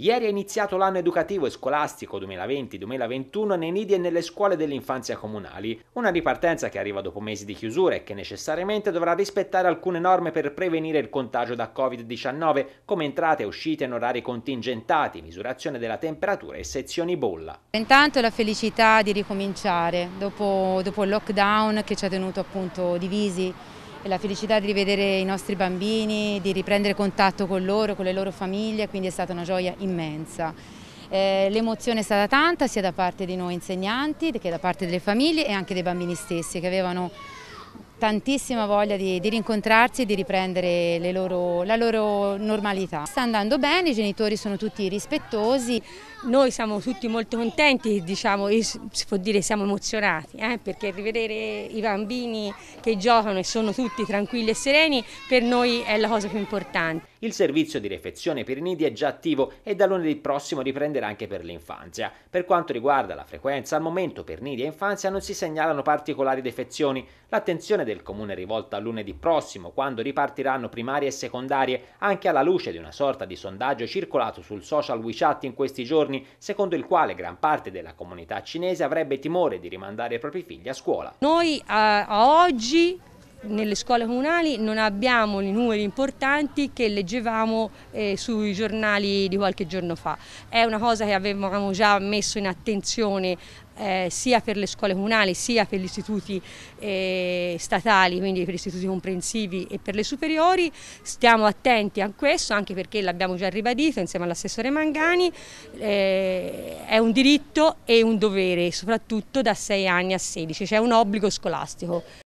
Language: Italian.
Ieri è iniziato l'anno educativo e scolastico 2020-2021 nei nidi e nelle scuole dell'infanzia comunali, una ripartenza che arriva dopo mesi di chiusura e che necessariamente dovrà rispettare alcune norme per prevenire il contagio da Covid-19, come entrate e uscite in orari contingentati, misurazione della temperatura e sezioni bolla. Intanto la felicità di ricominciare dopo, dopo il lockdown che ci ha tenuto appunto divisi la felicità di rivedere i nostri bambini, di riprendere contatto con loro, con le loro famiglie, quindi è stata una gioia immensa. Eh, L'emozione è stata tanta sia da parte di noi insegnanti che da parte delle famiglie e anche dei bambini stessi che avevano tantissima voglia di, di rincontrarsi e di riprendere loro, la loro normalità. Sta andando bene, i genitori sono tutti rispettosi. Noi siamo tutti molto contenti, diciamo, si può dire siamo emozionati, eh, perché rivedere i bambini che giocano e sono tutti tranquilli e sereni per noi è la cosa più importante. Il servizio di refezione per i nidi è già attivo e da lunedì prossimo riprenderà anche per l'infanzia. Per quanto riguarda la frequenza, al momento per nidi e infanzia non si segnalano particolari defezioni. L'attenzione del comune è rivolta a lunedì prossimo, quando ripartiranno primarie e secondarie, anche alla luce di una sorta di sondaggio circolato sul social WeChat in questi giorni, secondo il quale gran parte della comunità cinese avrebbe timore di rimandare i propri figli a scuola. Noi eh, a oggi nelle scuole comunali non abbiamo i numeri importanti che leggevamo eh, sui giornali di qualche giorno fa. È una cosa che avevamo già messo in attenzione eh, sia per le scuole comunali sia per gli istituti eh, statali, quindi per gli istituti comprensivi e per le superiori. Stiamo attenti a questo anche perché l'abbiamo già ribadito insieme all'assessore Mangani, eh, è un diritto e un dovere soprattutto da 6 anni a 16, c'è cioè un obbligo scolastico.